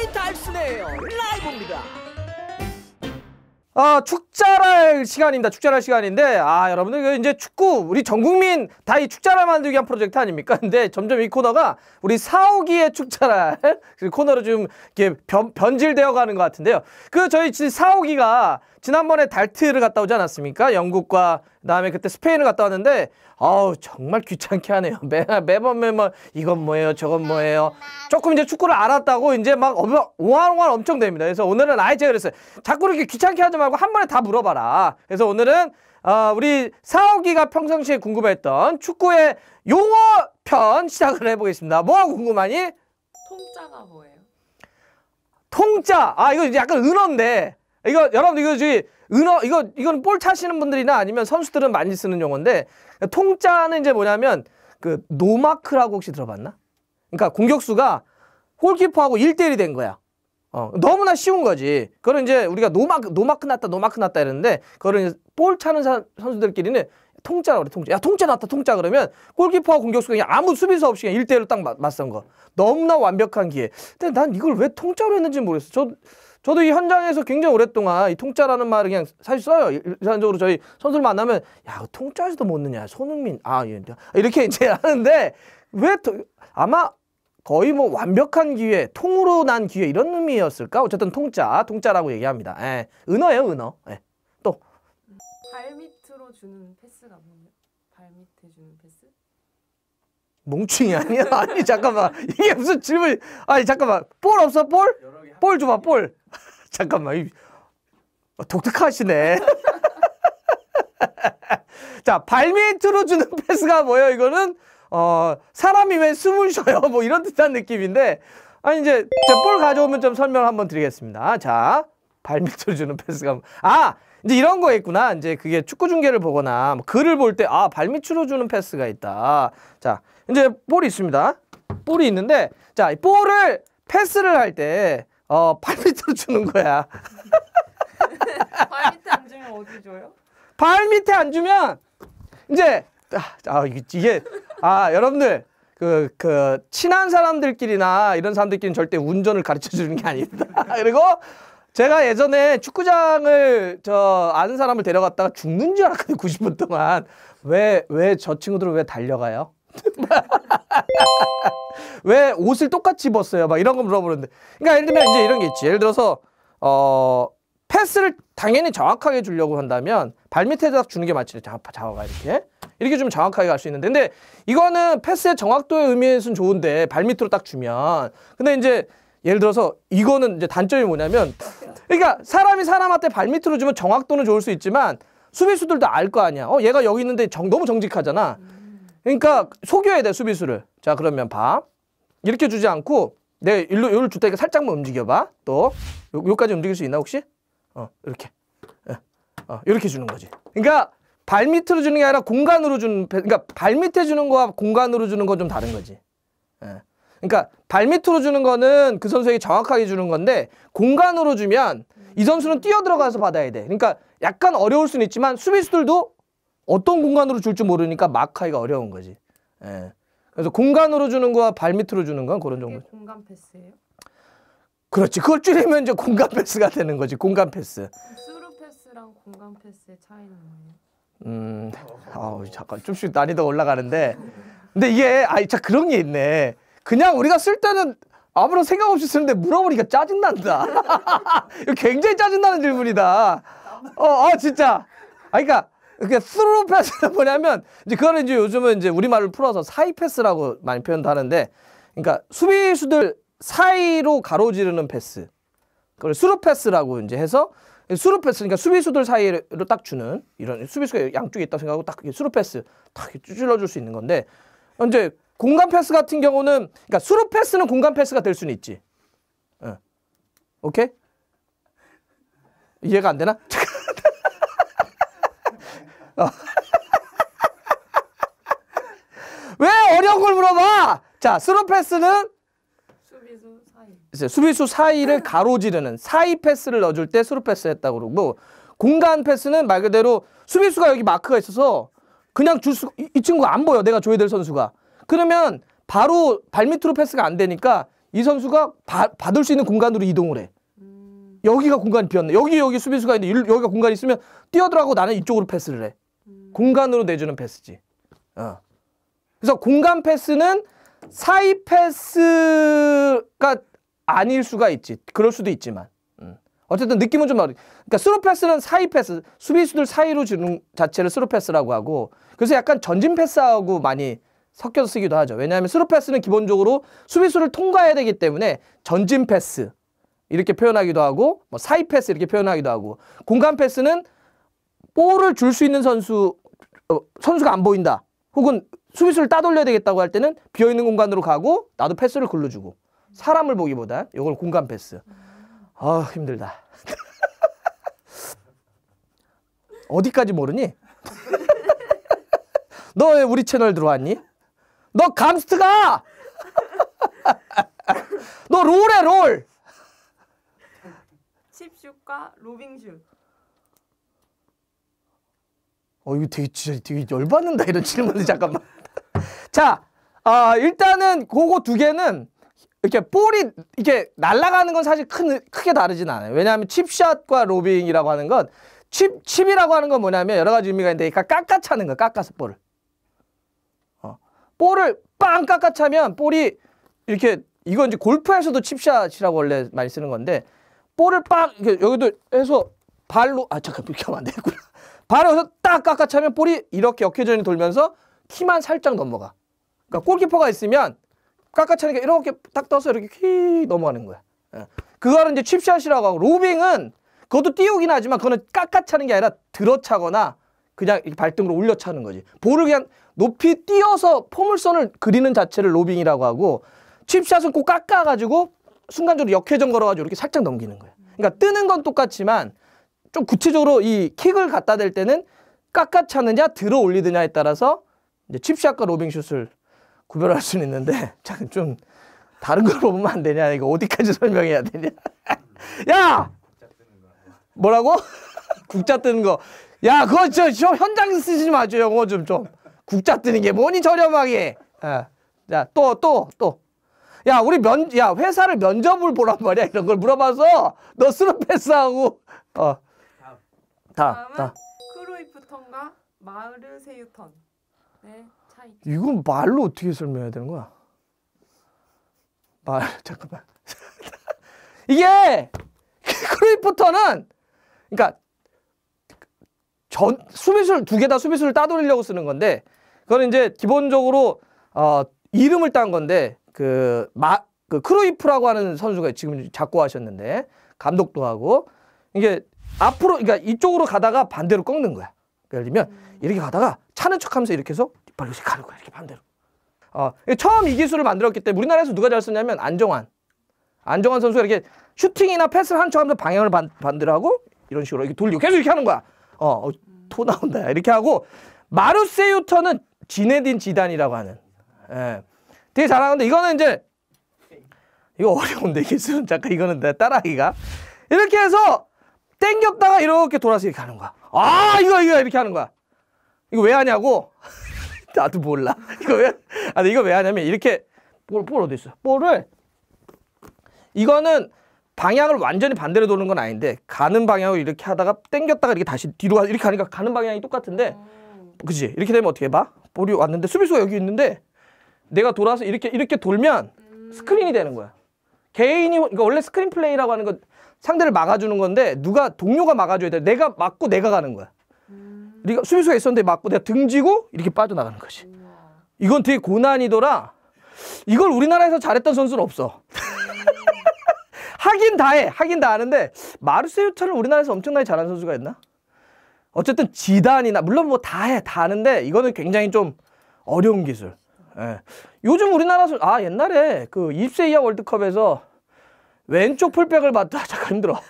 DJ 달스네요 라이브입니다 아, 축자랄 시간입니다. 축자랄 시간인데, 아, 여러분들, 이제 축구, 우리 전 국민 다이 축자랄 만들기 위한 프로젝트 아닙니까? 근데 점점 이 코너가 우리 사오기의 축자랄 그 코너로 좀 이렇게 변, 변질되어 가는 것 같은데요. 그 저희 사오기가 지난번에 달트를 갔다 오지 않았습니까? 영국과 그다음에 그때 스페인을 갔다 왔는데 아우 정말 귀찮게 하네요. 매, 매번 매번 뭐, 뭐, 이건 뭐예요? 저건 뭐예요? 조금 이제 축구를 알았다고 이제 막 오한오한 엄청 됩니다. 그래서 오늘은 아예 제가 그랬어요. 자꾸 이렇게 귀찮게 하지 말고 한 번에 다 물어봐라. 그래서 오늘은 어, 우리 사오기가 평상시에 궁금했던 축구의 용어 편 시작을 해보겠습니다. 뭐가 궁금하니? 통짜가 뭐예요? 통짜! 아 이거 약간 은어인데 이거 여러분 들 이거 저기 은어 이거 이거는 볼 차시는 분들이나 아니면 선수들은 많이 쓰는 용어인데 통짜는 이제 뭐냐면 그 노마크라고 혹시 들어봤나? 그러니까 공격수가 홀키퍼하고 일대일이된 거야. 어, 너무나 쉬운 거지. 그거는 이제 우리가 노마크, 노마크 났다, 노마크 났다 이러는데, 그거를 볼 차는 사, 선수들끼리는 통짜라고 그래, 통짜. 야, 통짜 났다, 통짜 그러면 골키퍼와 공격수가 그냥 아무 수비수 없이 그냥 1대1로 딱 맞, 맞선 거. 너무나 완벽한 기회. 근데 난 이걸 왜 통짜로 했는지 모르겠어. 저, 저도 이 현장에서 굉장히 오랫동안 이 통짜라는 말을 그냥 사실 써요. 일반적으로 저희 선수를 만나면 야, 그 통짜에서도 못 넣냐. 손흥민. 아, 예, 예. 이렇게 이제 하는데 왜 또, 아마 거의 뭐 완벽한 기회, 통으로 난 기회 이런 의미였을까? 어쨌든 통짜, 통짜라고 얘기합니다. 예. 은어예요, 은어. 예. 또. 발밑으로 주는 패스가 뭐예요? 발밑에 주는 패스? 몽충이 아니야? 아니 잠깐만 이게 무슨 질문? 아니 잠깐만 볼 없어 볼? 볼 줘봐 볼. 잠깐만. 어, 독특하시네. 자, 발밑으로 주는 패스가 뭐예요? 이거는 어, 사람이 왜 숨을 쉬어요? 뭐 이런 듯한 느낌인데 아니 이제 제볼 가져오면 좀 설명 을 한번 드리겠습니다. 자, 발밑으로 주는 패스가 뭐, 아 이제 이런 거 있구나. 이제 그게 축구 중계를 보거나 뭐 글을 볼 때아 발밑으로 주는 패스가 있다. 자, 이제 볼이 있습니다. 볼이 있는데 자, 이 볼을 패스를 할때 어, 8터를 주는 거야. 발 밑에 안 주면 어디 줘요? 발 밑에 안 주면 이제 아, 아 이게 아 여러분들 그, 그 친한 사람들끼리나 이런 사람들끼리는 절대 운전을 가르쳐 주는 게 아니다. 그리고 제가 예전에 축구장을 저 아는 사람을 데려갔다가 죽는 줄 알았거든요. 90분 동안 왜 왜 저 친구들은 왜 달려가요? 왜 옷을 똑같이 입었어요? 막 이런 거 물어보는데. 그러니까 예를 들면 이제 이런 게 있지. 예를 들어서 어 패스를 당연히 정확하게 주려고 한다면 발밑에다 주는 게 맞지. 자, 자우가 이렇게. 이렇게 좀 정확하게 갈 수 있는데 근데 이거는 패스의 정확도의 의미에서는 좋은데 발밑으로 딱 주면 근데 이제 예를 들어서 이거는 이제 단점이 뭐냐면 그러니까 사람이 사람한테 발밑으로 주면 정확도는 좋을 수 있지만 수비수들도 알 거 아니야. 어 얘가 여기 있는데 정, 너무 정직하잖아. 그러니까 속여야 돼 수비수를. 자 그러면 봐. 이렇게 주지 않고 내 일로 요를 줄 테니까 살짝만 움직여봐. 또 요, 요까지 움직일 수 있나 혹시? 어 이렇게 예. 어 이렇게 주는 거지. 그러니까 발 밑으로 주는 게 아니라 공간으로 주는 그러니까 발 밑에 주는 거와 공간으로 주는 건 좀 다른 거지. 예. 그러니까 발 밑으로 주는 거는 그 선수에게 정확하게 주는 건데 공간으로 주면 이 선수는 뛰어 들어가서 받아야 돼. 그러니까 약간 어려울 수는 있지만 수비수들도 어떤 공간으로 줄지 모르니까 막하기가 어려운 거지. 예. 그래서 공간으로 주는 거와 발밑으로 주는 건 그런 정도. 공간 패스예요? 그렇지. 그걸 줄이면 이제 공간 패스가 되는 거지. 공간 패스. 수루 패스랑 공간 패스의 차이는 뭐예요? 음, 아우 잠깐 좀씩 난이도 올라가는데, 근데 이게 아이 참 그런 게 있네. 그냥 우리가 쓸 때는 아무런 생각 없이 쓰는데 물어보니까 짜증난다. 이거 굉장히 짜증나는 질문이다. 어, 어 진짜. 아, 그러니까 그 스루 패스는 뭐냐면 이제 그거는 이제 요즘은 이제 우리말을 풀어서 사이 패스라고 많이 표현도 하는데 그러니까 수비수들 사이로 가로지르는 패스. 그걸 스루 패스라고 이제 해서 스루 패스 그니까 수비수들 사이로 딱 주는 이런 수비수가 양쪽에 있다 생각하고 딱스루 패스 딱 찔러 줄 수 있는 건데 이제 공간 패스 같은 경우는 그러니까 스루 패스는 공간 패스가 될 수는 있지. 응. 예. 오케이? 이해가 안 되나? 왜 어려운 걸 물어봐? 자, 스루 패스는 수비수 사이. 수비수 사이를 가로지르는 사이 패스를 넣어줄 때 스루 패스 했다고 그러고 공간 패스는 말 그대로 수비수가 여기 마크가 있어서 그냥 줄 수, 이, 이 친구가 안 보여. 내가 줘야 될 선수가. 그러면 바로 발밑으로 패스가 안 되니까 이 선수가 바, 받을 수 있는 공간으로 이동을 해. 음. 여기가 공간이 비었네. 여기 여기 수비수가 있는데 여기가 공간이 있으면 뛰어들어가고 나는 이쪽으로 패스를 해. 공간으로 내주는 패스지. 어. 그래서 공간 패스는 사이 패스가 아닐 수가 있지. 그럴 수도 있지만. 음. 어쨌든 느낌은 좀 다르. 그러니까 스루 패스는 사이 패스, 수비수들 사이로 주는 자체를 스루 패스라고 하고 그래서 약간 전진 패스하고 많이 섞여서 쓰기도 하죠. 왜냐하면 스루 패스는 기본적으로 수비수를 통과해야 되기 때문에 전진 패스 이렇게 표현하기도 하고 뭐 사이 패스 이렇게 표현하기도 하고 공간 패스는 볼을 줄 수 있는 선수 어, 선수가 안 보인다. 혹은 수비수를 따돌려야 되겠다고 할 때는 비어 있는 공간으로 가고 나도 패스를 굴러주고 사람을 보기보다 이걸 공간 패스. 아 힘들다. 어디까지 모르니? 너 왜 우리 채널 들어왔니? 너 감스트가! 너 롤해 롤! 칩슛과 로빙슛 어 이거 되게 진짜 되게 열받는다 이런 질문을 잠깐만. 자, 아 어, 일단은 그거 두 개는 이렇게 볼이 이렇게 날아가는 건 사실 큰, 크게 다르진 않아요. 왜냐하면 칩샷과 로빙이라고 하는 건 칩, 칩이라고 하는 건 뭐냐면 여러 가지 의미가 있는데 그러니까 깎아 차는 거 깎아서 볼을. 어. 볼을 빵 깎아 차면 볼이 이렇게 이건 이제 골프에서도 칩샷이라고 원래 많이 쓰는 건데 볼을 빵 이렇게 여기도 해서 발로 아 잠깐 이렇게 하면 안 되겠구나. 발로 해서 딱 깎아차면 볼이 이렇게 역회전이 돌면서 키만 살짝 넘어가. 그러니까 골키퍼가 있으면 깎아차니까 이렇게 딱 떠서 이렇게 휘 넘어가는 거야. 예. 그거는 이제 칩샷이라고 하고 로빙은 그것도 띄우긴 하지만 그거는 깎아차는 게 아니라 들어차거나 그냥 발등으로 올려차는 거지. 볼을 그냥 높이 띄어서 포물선을 그리는 자체를 로빙이라고 하고 칩샷은 꼭 깎아가지고 순간적으로 역회전 걸어가지고 이렇게 살짝 넘기는 거야 그러니까 뜨는 건 똑같지만 좀 구체적으로 이 킥을 갖다 댈 때는 깎아 차느냐 들어 올리느냐에 따라서 이제 칩샷과 로빙슛을 구별할 수는 있는데 좀 다른 걸로 보면 안 되냐 이거 어디까지 설명해야 되냐 야 뭐라고 국자 뜨는 거 야 그거 저, 저 현장 쓰지 마죠 영어 좀좀 국자 뜨는 게 뭐니 저렴하게 아, 자또 또또 또, 또. 야 우리 면야 회사를 면접을 보란 말이야 이런 걸 물어봐서 너 스루 패스하고 어다다 세턴과 마르 세육턴의 네, 차이. 이건 말로 어떻게 설명해야 되는 거야? 말 잠깐만. 이게 크로프터는 그러니까 전 수비수를 두 개 다 수비수를 따돌리려고 쓰는 건데 그건 이제 기본적으로 어, 이름을 딴 건데 그마그 크로이프라고 하는 선수가 지금 작고 하셨는데 감독도 하고 이게 앞으로 그러니까 이쪽으로 가다가 반대로 꺾는 거야. 예를 들면 음. 이렇게 가다가 차는 척하면서 이렇게 해서 뒷발 요새 가는 거야 이렇게 반대로. 어, 처음 이 기술을 만들었기 때문에 우리나라에서 누가 잘 썼냐면 안정환. 안정환 선수가 이렇게 슈팅이나 패스를 한 척하면서 방향을 반, 반대로 하고 이런 식으로 이렇게 돌리고 계속 이렇게 하는 거야. 어, 토 어, 음. 나온다 이렇게 하고 마르세유터는 지네딘 지단이라고 하는. 예. 되게 잘하는데 이거는 이제 이거 어려운데 기술은 잠깐 이거는 따라하기가 이렇게 해서 땡겼다가 이렇게 돌아서 이렇게 가는 거야. 아 이거 이거 이렇게 하는 거야 이거 왜 하냐고 나도 몰라 이거 왜아 이거 왜 하냐면 이렇게 볼, 볼 어디 있어 볼을 이거는 방향을 완전히 반대로 도는 건 아닌데 가는 방향으로 이렇게 하다가 땡겼다가 이렇게 다시 뒤로 가 이렇게 하니까 가는 방향이 똑같은데 음. 그지 이렇게 되면 어떻게 봐 볼이 왔는데 수비수가 여기 있는데 내가 돌아서 이렇게 이렇게 돌면 음. 스크린이 되는 거야 개인이 그러니까 원래 스크린 플레이라고 하는 건 상대를 막아주는 건데 누가 동료가 막아줘야 돼. 내가 막고 내가 가는 거야. 음. 네가 수비수가 있었는데 막고 내가 등지고 이렇게 빠져나가는 거지. 이건 되게 고난이더라. 이걸 우리나라에서 잘했던 선수는 없어. 하긴 다 해. 하긴 다 하는데 마르세유처럼 우리나라에서 엄청나게 잘하는 선수가 있나? 어쨌든 지단이나 물론 뭐 다 해. 다 하는데 이거는 굉장히 좀 어려운 기술. 예. 요즘 우리나라 선수 아 옛날에 그 20세 이하 월드컵에서 왼쪽 풀백을 맡아 잠깐 힘들어.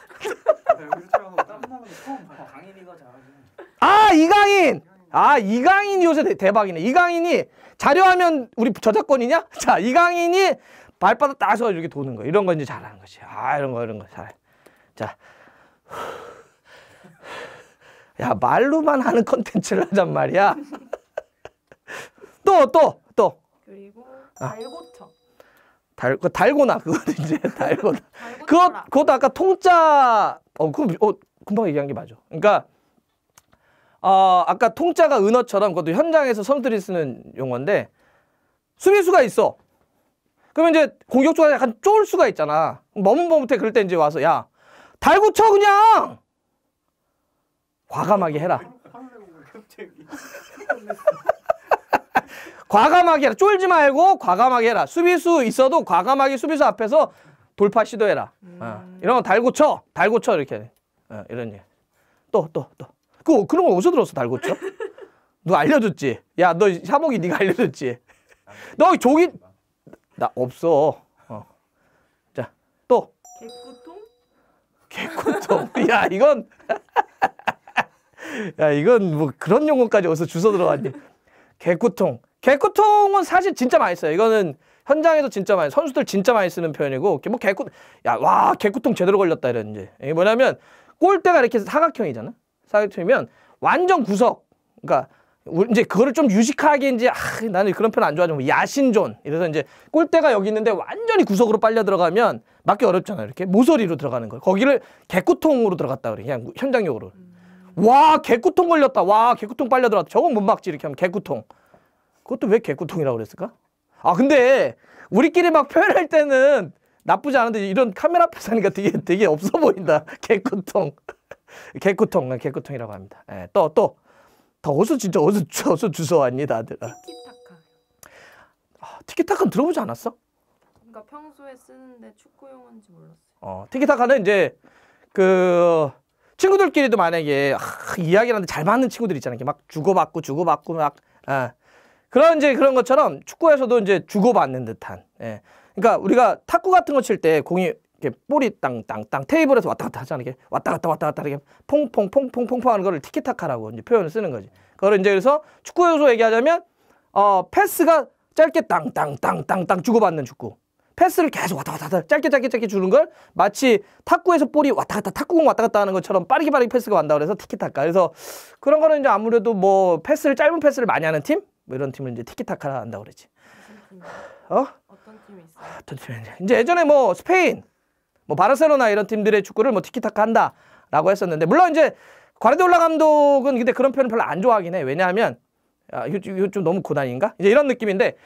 아 이강인. 아 이강인 요새 대박이네. 이강인이 자료하면 우리 저작권이냐? 자 이강인이 발바닥 딱서 이렇게 도는 거. 이런 건 이제 잘하는 거지. 아 이런 거 이런 거 잘해. 자. 야 말로만 하는 컨텐츠를 하잔 말이야. 또 또, 또. 그리고 발 아. 고쳐. 달, 그 달고나 그거는 이제 달고나. 그것 그것도 아까 통짜 어그거어 금방 얘기한 게 맞아. 그러니까 어 아까 통짜가 은어처럼 그것도 현장에서 선수들이 쓰는 용어인데 수비수가 있어. 그러면 이제 공격수가 약간 쫄 수가 있잖아. 머뭇머뭇해 그럴 때 이제 와서 야 달고 쳐 그냥 과감하게 해라. 과감하게 해라. 쫄지 말고 과감하게 해라. 수비수 있어도 과감하게 수비수 앞에서 돌파 시도해라. 어, 음. 어. 이런 거 달고 쳐. 달고 쳐. 이렇게. 어, 이런 얘기. 또, 또, 또. 그, 그런 거 어디서 들었어? 달고 쳐? 너 알려줬지? 야, 너사복이 네가 알려줬지? 너 저기. 나 없어. 어. 자, 또. 개꾸통? 개꾸통. 야, 이건. 야, 이건 뭐 그런 용어까지 어디서 주워 들어왔니 개꾸통. 개구통은 사실 진짜 많이 써요. 이거는 현장에서 진짜 많이 선수들 진짜 많이 쓰는 표현이고 뭐 개구 야와 개구통 제대로 걸렸다 이랬는지 이게 뭐냐면 골대가 이렇게 사각형이잖아. 사각형이면 완전 구석. 그러니까 이제 그거를 좀 유식하게 이제 아, 나는 그런 표현 안좋아하죠만 뭐 야신존 이래서 이제 골대가 여기 있는데 완전히 구석으로 빨려 들어가면 맞기 어렵잖아요 이렇게 모서리로 들어가는 거예요 거기를 개구통으로 들어갔다 그래 그냥 현장용으로 음. 와 개구통 걸렸다 와 개구통 빨려 들어갔다 저건 못 막지 이렇게 하면 개구통 그것도 왜개꿀통이라고 그랬을까? 아 근데 우리끼리 막 표현할 때는 나쁘지 않은데 이런 카메라 앞에서 하니까 되게 되게 없어 보인다. 개구통. 개구통. 개구통이라고 합니다. 예, 또 또. 더 어서 진짜 어서 어서 주워왔니 다들. 티키타카. 아, 티키타카 들어보지 않았어? 그러니까 평소에 쓰는데 축구용인지 몰랐어 어, 티키타카는 이제 그 친구들끼리도 만약에 아, 이야기하는데 잘 맞는 친구들 있잖아막 주고받고 주고받고 막 아, 그런 이제 그런 것처럼 축구에서도 이제 주고받는 듯한. 예. 그러니까 우리가 탁구 같은 거 칠 때 공이 이렇게 볼이 땅땅땅 테이블에서 왔다 갔다 하잖아. 이게 왔다 갔다 왔다 갔다 이렇게 퐁퐁퐁퐁퐁퐁 하는 거를 티키타카라고 이제 표현을 쓰는 거지. 그걸 이제 그래서 축구 요소 얘기하자면 어 패스가 짧게 땅땅땅땅땅 주고받는 축구. 패스를 계속 왔다 갔다 왔다 짧게 짧게 짧게 주는 걸 마치 탁구에서 볼이 왔다 갔다 탁구공 왔다 갔다 하는 것처럼 빠르게 빠르게 패스가 간다 그래서 티키타카. 그래서 그런 거는 이제 아무래도 뭐 패스를 짧은 패스를 많이 하는 팀뭐 이런 팀을 이제 티키타카한다 그러지. 어? 어떤 팀이 있어? 어떤 팀이 이제 예전에 뭐 스페인, 뭐 바르셀로나 이런 팀들의 축구를 뭐 티키타카 한다라고 했었는데 물론 이제 과르디올라 감독은 근데 그런 표현 별로 안 좋아하긴 해. 왜냐하면 아, 이거, 좀 너무 고난인가? 이제 이런 느낌인데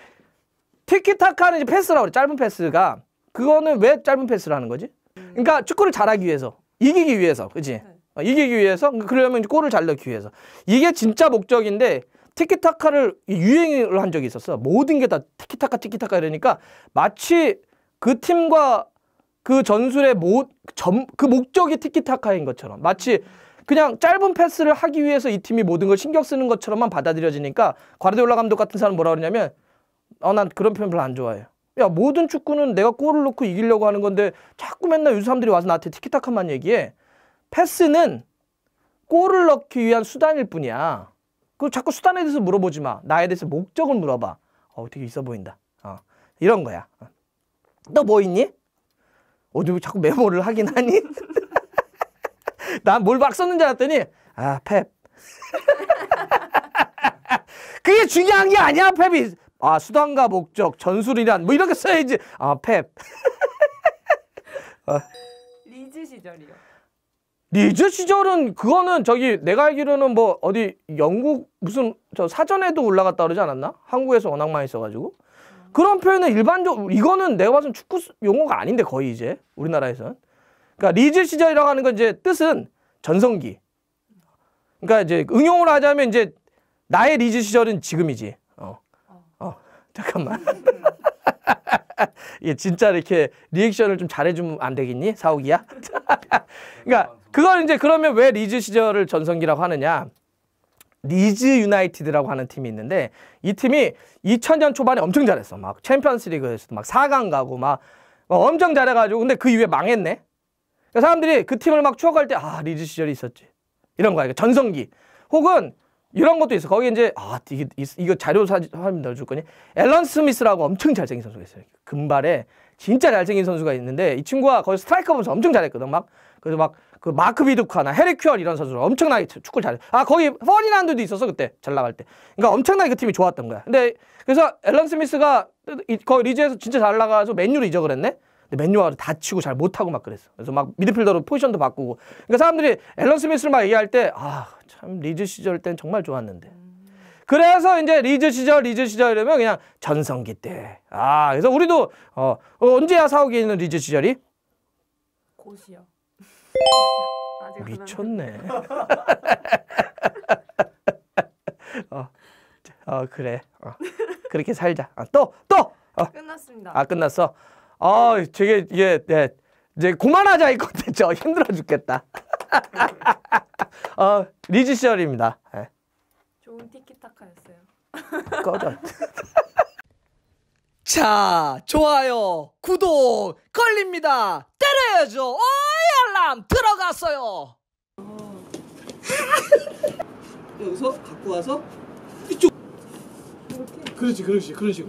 티키타카는 이제 패스라고 그래. 짧은 패스가 그거는 왜 짧은 패스를 는 거지? 음. 그러니까 축구를 잘하기 위해서 이기기 위해서, 그지? 네. 어, 이기기 위해서 그러니까 그러려면 골을 잘 넣기 위해서 이게 진짜 목적인데 티키타카를 유행을 한 적이 있었어. 모든 게 다 티키타카 티키타카 이러니까 마치 그 팀과 그 전술의 모, 점, 그 목적이 티키타카인 것처럼 마치 그냥 짧은 패스를 하기 위해서 이 팀이 모든 걸 신경 쓰는 것처럼만 받아들여지니까 과르디올라 감독 같은 사람 뭐라 그러냐면 어 난 그런 표현 별로 안 좋아해요. 야 모든 축구는 내가 골을 넣고 이기려고 하는 건데 자꾸 맨날 유사람들이 와서 나한테 티키타카만 얘기해. 패스는 골을 넣기 위한 수단일 뿐이야. 그 자꾸 수단에 대해서 물어보지 마. 나에 대해서 목적을 물어봐. 어, 되게 있어 보인다. 어, 이런 거야. 어. 너뭐 있니? 어디 자꾸 메모를 하긴 하니? 난뭘막 썼는지 알았더니 아, 펩. 그게 중요한 게 아니야, 펩이. 아, 수단과 목적, 전술이란 뭐이렇게 써야지. 아, 펩. 어. 리즈 시절이요. 리즈 시절은 그거는 저기 내가 알기로는 뭐 어디 영국 무슨 저 사전에도 올라갔다 그러지 않았나? 한국에서 워낙 많이 써가지고 그런 표현은 일반적 으로 이거는 내가 봐선 축구 용어가 아닌데 거의 이제 우리나라에서는 그러니까 리즈 시절이라고 하는 건 이제 뜻은 전성기 그러니까 이제 응용을 하자면 이제 나의 리즈 시절은 지금이지 어, 어 잠깐만 이게 진짜 이렇게 리액션을 좀 잘해주면 안 되겠니? 사옥이야? 그러니까 그걸 이제 그러면 왜 리즈 시절을 전성기라고 하느냐? 리즈 유나이티드라고 하는 팀이 있는데 이 팀이 2000년 초반에 엄청 잘했어. 막 챔피언스 리그에서도 막 4강 가고 막, 막 엄청 잘해가지고 근데 그 이후에 망했네. 그러니까 사람들이 그 팀을 막 추억할 때 아 리즈 시절이 있었지. 이런 거야. 그러니까 전성기. 혹은 이런 것도 있어. 거기 이제 아 이게 이거 자료 사진 넣어줄 거니? 앨런 스미스라고 엄청 잘생긴 선수가 있어요. 금발에 진짜 잘생긴 선수가 있는데 이 친구가 거기 스트라이커 보면서 엄청 잘했거든. 막 그래서 막그 마크 비두카나 헤리큐얼 이런 선수들 엄청나게 축구를 잘해. 아, 거기 퍼디난드도 있었어, 그때. 잘 나갈 때. 그러니까 엄청나게 그 팀이 좋았던 거야. 근데 그래서 앨런 스미스가 거의 리즈에서 진짜 잘 나가서 맨유로 이적을 했네? 근데 맨유가 다치고 잘 못하고 막 그랬어. 그래서 막 미드필더로 포지션도 바꾸고. 그러니까 사람들이 앨런 스미스를 막 얘기할 때, 아, 참 리즈 시절 땐 정말 좋았는데. 그래서 이제 리즈 시절, 리즈 시절 이러면 그냥 전성기 때. 아, 그래서 우리도, 어, 언제야 사옥에 는 리즈 시절이? 곧이요. 미쳤네. 어, 어 그래. 어, 그렇게 살자. 아, 또 또. 어. 끝났습니다. 아 끝났어. 아 되게 이 네. 이제 그만하자 이 컨텐츠 어, 힘들어 죽겠다. 어 리지 시절입니다. 네. 예. 좋은 티키타카였어요. 꺼져. 자, 좋아요, 구독, 걸립니다. 때려야죠. 오이, 알람, 들어갔어요. 여기서 갖고 와서 이쪽. 그렇지, 그렇지, 그렇지